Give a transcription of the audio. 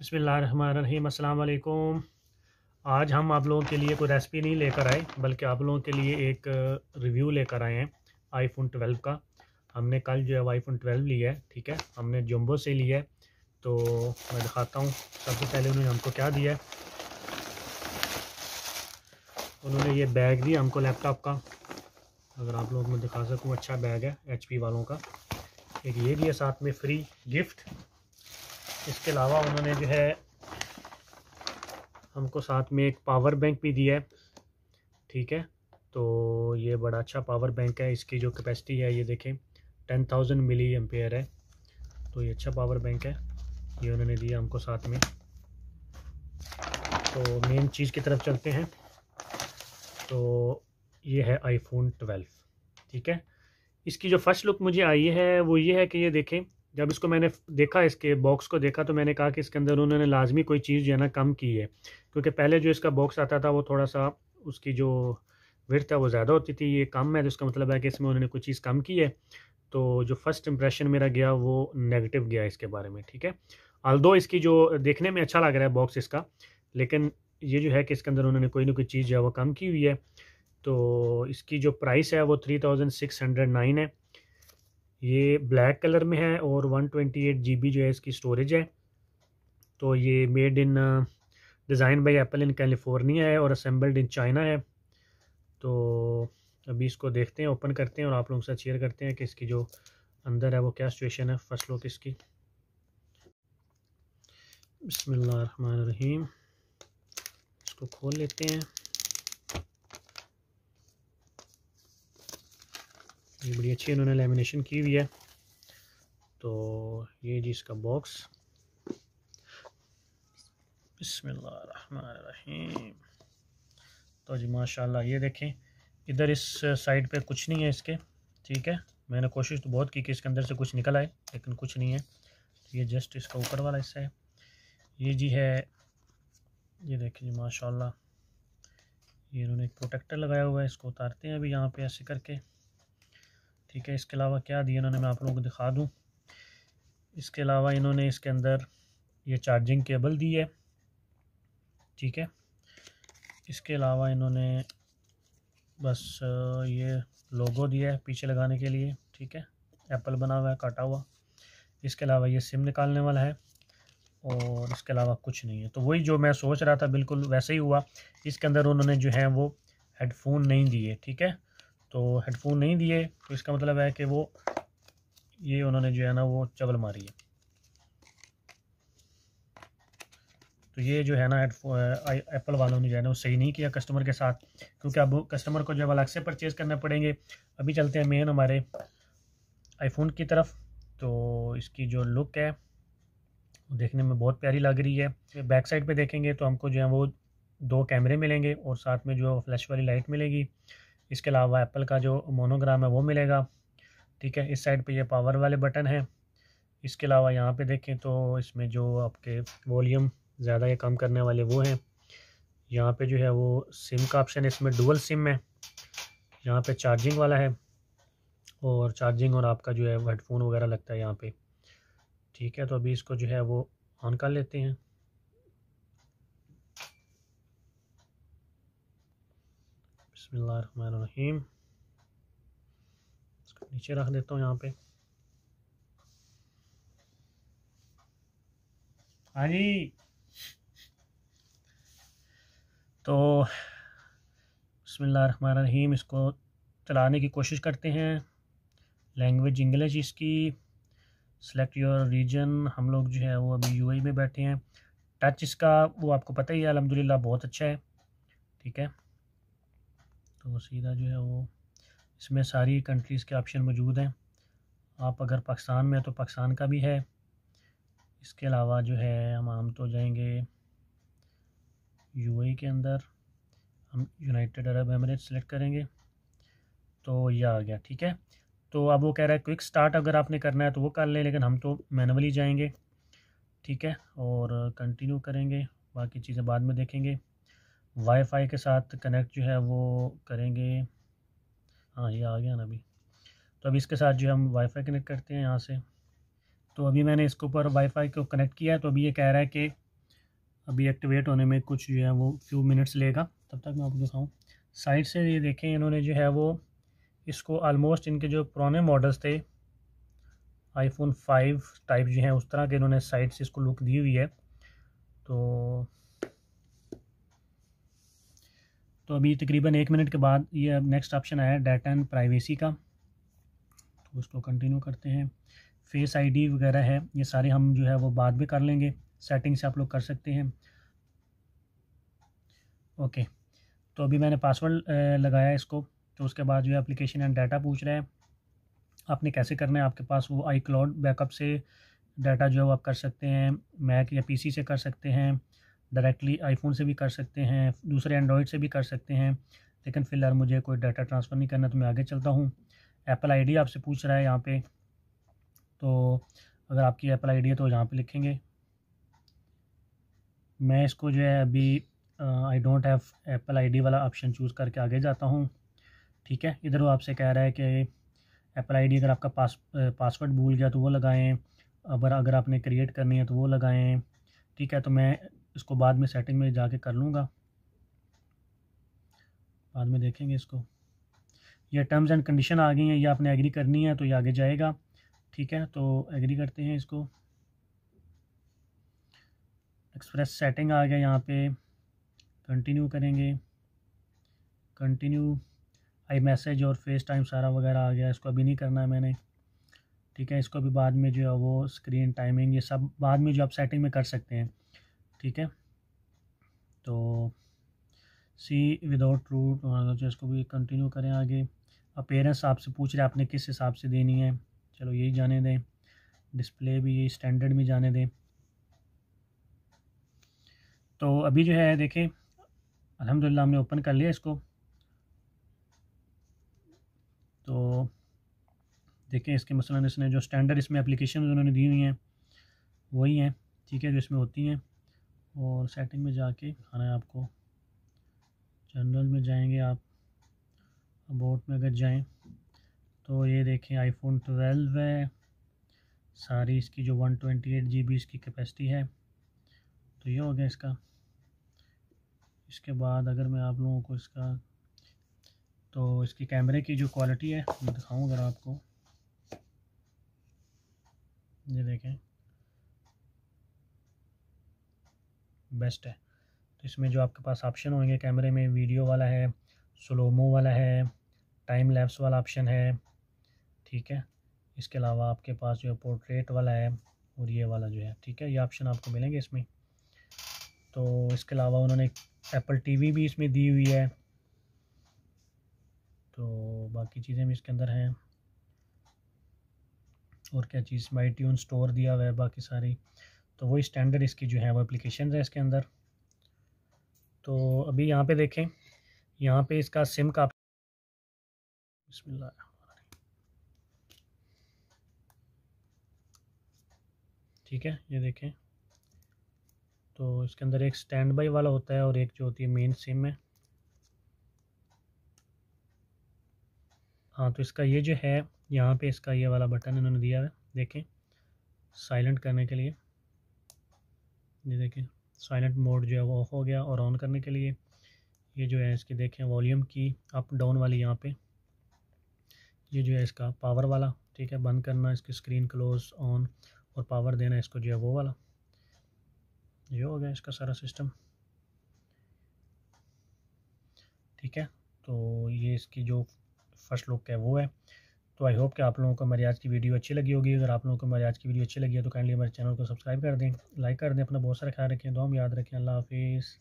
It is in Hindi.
बसमीम अल्लाम आज हम आप लोगों के लिए कोई रेसिपी नहीं लेकर आए बल्कि आप लोगों के लिए एक रिव्यू लेकर आए हैं आईफोन 12 का हमने कल जो है आईफोन 12 लिया है ठीक है हमने जम्बो से लिया है तो मैं दिखाता हूँ सबसे पहले उन्होंने हमको क्या दिया है उन्होंने ये बैग दिया हमको लैपटॉप का अगर आप लोग मैं दिखा सकूँ अच्छा बैग है एच वालों का एक ये दिया साथ में फ्री गिफ्ट इसके अलावा उन्होंने जो है हमको साथ में एक पावर बैंक भी दिया है ठीक है तो ये बड़ा अच्छा पावर बैंक है इसकी जो कैपेसिटी है ये देखें टेन थाउजेंड मिली एम्पेयर है तो ये अच्छा पावर बैंक है ये उन्होंने दिया हमको साथ में तो मेन चीज़ की तरफ चलते हैं तो ये है आईफोन ट्वेल्व ठीक है इसकी जो फर्स्ट लुक मुझे आई है वो ये है कि ये देखें जब इसको मैंने देखा इसके बॉक्स को देखा तो मैंने कहा कि इसके अंदर उन्होंने लाजमी कोई चीज़ जो है ना कम की है क्योंकि पहले जो इसका बॉक्स आता था वो थोड़ा सा उसकी जो वर्थ है वो ज़्यादा होती थी ये कम है तो इसका मतलब है कि इसमें उन्होंने कुछ चीज़ कम की है तो जो फर्स्ट इंप्रेशन मेरा गया वो नेगेटिव गया इसके बारे में ठीक है अल्दो इसकी जो देखने में अच्छा लग रहा है बॉक्स इसका लेकिन ये जो है कि इसके अंदर उन्होंने कोई ना कोई चीज़ जो है वो कम की हुई है तो इसकी जो प्राइस है वो three thousand six hundred nine है ये ब्लैक कलर में है और 128 जीबी जो है इसकी स्टोरेज है तो ये made in design by Apple in California है और असम्बल्ड इन चाइना है तो अभी इसको देखते हैं ओपन करते हैं और आप लोगों के साथ शेयर करते हैं कि इसकी जो अंदर है वो क्या सिचुएशन है फसलों की इसकी बसमीम इसको खोल लेते हैं ये बड़ी अच्छी इन्होंने लेमिनेशन की हुई है तो ये जी इसका बॉक्स बसमीम तो जी माशाल्लाह ये देखें इधर इस साइड पे कुछ नहीं है इसके ठीक है मैंने कोशिश तो बहुत की कि इसके अंदर से कुछ निकल आए लेकिन कुछ नहीं है तो ये जस्ट इसका ऊपर वाला हिस्सा है ये जी है ये देखें जी माशाल्लाह ये इन्होंने एक प्रोटेक्टर लगाया हुआ है इसको उतारते हैं अभी यहाँ पे ऐसे करके ठीक है इसके अलावा क्या दिया इन्होंने मैं आप लोगों को दिखा दूँ इसके अलावा इन्होंने इसके अंदर ये चार्जिंग केबल दी है ठीक है इसके अलावा इन्होंने बस ये लोगो दिया है पीछे लगाने के लिए ठीक है एप्पल बना हुआ है काटा हुआ इसके अलावा ये सिम निकालने वाला है और इसके अलावा कुछ नहीं है तो वही जो मैं सोच रहा था बिल्कुल वैसे ही हुआ इसके अंदर उन्होंने जो है वो हेडफोन नहीं दिए ठीक है तो हेडफोन नहीं दिए तो इसका मतलब है कि वो ये उन्होंने जो है ना वो चवल मारी है तो ये जो है ना हेडफोन एप्पल वालों ने जो है ना वो सही नहीं किया कस्टमर के साथ क्योंकि अब कस्टमर को जो है अलग से परचेज़ करने पड़ेंगे अभी चलते हैं मेन हमारे आईफोन की तरफ तो इसकी जो लुक है देखने में बहुत प्यारी लग रही है बैक साइड पे देखेंगे तो हमको जो है वो दो कैमरे मिलेंगे और साथ में जो फ्लैश वाली लाइट मिलेगी इसके अलावा एप्पल का जो मोनोग्राम है वो मिलेगा ठीक है इस साइड पे ये पावर वाले बटन हैं इसके अलावा यहाँ पे देखें तो इसमें जो आपके वॉल्यूम ज़्यादा या कम करने वाले वो हैं यहाँ पे जो है वो सिम का ऑप्शन है इसमें डुअल सिम है यहाँ पे चार्जिंग वाला है और चार्जिंग और आपका जो है हेडफोन वगैरह लगता है यहाँ पर ठीक है तो अभी इसको जो है वो ऑन कर लेते हैं बसमीम इसको नीचे रख देता हूँ यहाँ पे हाँ जी तो बसमीम इसको चलाने की कोशिश करते हैं लैंग्वेज इंग्लिश इसकी सेलेक्ट योर रीजन हम लोग जो है वो अभी यूएई e में बैठे हैं टच इसका वो आपको पता ही है अलहमदिल्ला बहुत अच्छा है ठीक है तो सीधा जो है वो इसमें सारी कंट्रीज़ के ऑप्शन मौजूद हैं आप अगर पाकिस्तान में तो पाकिस्तान का भी है इसके अलावा जो है हम आम तो जाएंगे यूएई e के अंदर हम यूनाइटेड अरब एमरेट सेलेक्ट करेंगे तो यह आ गया ठीक है तो अब वो कह रहा है क्विक स्टार्ट अगर आपने करना है तो वो कर लें लेकिन हम तो मैनुअली जाएंगे ठीक है और कंटिन्यू करेंगे बाकी चीज़ें बाद में देखेंगे वाईफाई के साथ कनेक्ट जो है वो करेंगे हाँ ये आ गया ना अभी तो अभी इसके साथ जो हम वाईफाई कनेक्ट करते हैं यहाँ से तो अभी मैंने इसके ऊपर वाईफाई को कनेक्ट किया है तो अभी ये कह रहा है कि अभी एक्टिवेट होने में कुछ जो है वो फ्यू मिनट्स लेगा तब तक मैं आपको दिखाऊँ साइड से ये देखें इन्होंने जो है वो इसको आलमोस्ट इनके जो पुराने मॉडल्स थे आईफोन फाइव टाइप जो हैं उस तरह के इन्होंने साइड से इसको लुक दी हुई है तो तो अभी तकरीबन एक मिनट के बाद ये अब नेक्स्ट ऑप्शन आया डाटा एंड प्राइवेसी का तो उसको कंटिन्यू करते हैं फेस आईडी वगैरह है ये सारे हम जो है वो बाद में कर लेंगे सेटिंग से आप लोग कर सकते हैं ओके तो अभी मैंने पासवर्ड लगाया इसको तो उसके बाद जो है अप्लीकेशन एंड डाटा पूछ रहा है आपने कैसे करना है आपके पास वो आई क्लाउड बैकअप से डाटा जो है वो आप कर सकते हैं मैक या पीसी से कर सकते हैं डायरेक्टली आईफोन से भी कर सकते हैं दूसरे एंड्रॉयड से भी कर सकते हैं लेकिन फ़िलहाल मुझे कोई डाटा ट्रांसफ़र नहीं करना तो मैं आगे चलता हूँ एप्पल आईडी आपसे पूछ रहा है यहाँ पे तो अगर आपकी एप्पल आईडी है तो यहाँ पे लिखेंगे मैं इसको जो है अभी I don't have Apple ID वाला ऑप्शन चूज़ करके आगे जाता हूँ ठीक है इधर वो आपसे कह रहा है कि एप्पल आईडी अगर आपका पास पासवर्ड भूल गया तो वो लगाएं अगर अगर आपने क्रिएट करनी है तो वो लगाएं ठीक है तो मैं इसको बाद में सेटिंग में जाके कर लूँगा बाद में देखेंगे इसको ये टर्म्स एंड कंडीशन आ गई हैं या आपने एग्री करनी है तो ये आगे जाएगा ठीक है तो एग्री करते हैं इसको एक्सप्रेस सेटिंग आ गया यहाँ पे कंटिन्यू करेंगे कंटिन्यू आई मैसेज और फेस टाइम सारा वगैरह आ गया इसको अभी नहीं करना है मैंने ठीक है इसको भी बाद में जो है वो स्क्रीन टाइमिंग ये सब बाद में जो आप सेटिंग में कर सकते हैं ठीक है तो सी विदाउट रूट जो इसको भी कंटिन्यू करें आगे अपेरेंस आपसे पूछ रहे आपने किस हिसाब से देनी है चलो यही जाने दें डिस्प्ले भी यही स्टैंडर्ड में जाने दें तो अभी जो है देखें अल्हम्दुलिल्लाह हमने ओपन कर लिया इसको तो देखें इसके मसला इसने जो स्टैंडर्ड इसमें एप्लीकेशन उन्होंने दी हुई हैं वही हैं ठीक है जो इसमें होती हैं और सेटिंग में जाके खाना है आपको जनरल में जाएंगे आप अबाउट में अगर जाएं तो ये देखें आईफोन 12 है सारी इसकी जो 128 ट्वेंटी इसकी कैपेसिटी है तो ये हो गया इसका इसके बाद अगर मैं आप लोगों को इसका तो इसकी कैमरे की जो क्वालिटी है मैं दिखाऊँ अगर आपको ये देखें बेस्ट है तो इसमें जो आपके पास ऑप्शन होंगे कैमरे में वीडियो वाला है स्लोमो वाला है टाइम लैप्स वाला ऑप्शन है ठीक है इसके अलावा आपके पास जो है पोर्ट्रेट वाला है और ये वाला जो है ठीक है ये ऑप्शन आपको मिलेंगे इसमें तो इसके अलावा उन्होंने एप्पल टीवी भी इसमें दी हुई है तो बाकी चीज़ें भी इसके अंदर हैं और क्या चीज़ माई ट्यून स्टोर दिया हुआ है बाकी सारी तो वही स्टैंडर्ड इसकी जो है वो एप्लीकेशन है इसके अंदर तो अभी यहाँ पे देखें यहाँ पे इसका सिम का ठीक है ये देखें तो इसके अंदर एक स्टैंड बाई वाला होता है और एक जो होती है मेन सिम है हाँ तो इसका ये जो है यहाँ पे इसका ये वाला बटन इन्होंने दिया है देखें साइलेंट करने के लिए ये देखें साइलेंट मोड जो है वो ऑफ हो गया और ऑन करने के लिए ये जो है इसकी देखें वॉल्यूम की अप डाउन वाली यहाँ पे ये जो है इसका पावर वाला ठीक है बंद करना इसकी स्क्रीन क्लोज ऑन और पावर देना इसको जो है वो वाला ये हो गया इसका सारा सिस्टम ठीक है तो ये इसकी जो फर्स्ट लुक है वो है तो आई होप कि आप लोगों को हमारी आज की वीडियो अच्छी लगी होगी अगर आप लोगों को हमारी आज की वीडियो अच्छी लगी है तो काइंडली हमारे चैनल को सब्सक्राइब कर दें लाइक कर दें अपना बहुत सारा ख्याल रखें दो हम याद रखें अल्लाह हाफिज़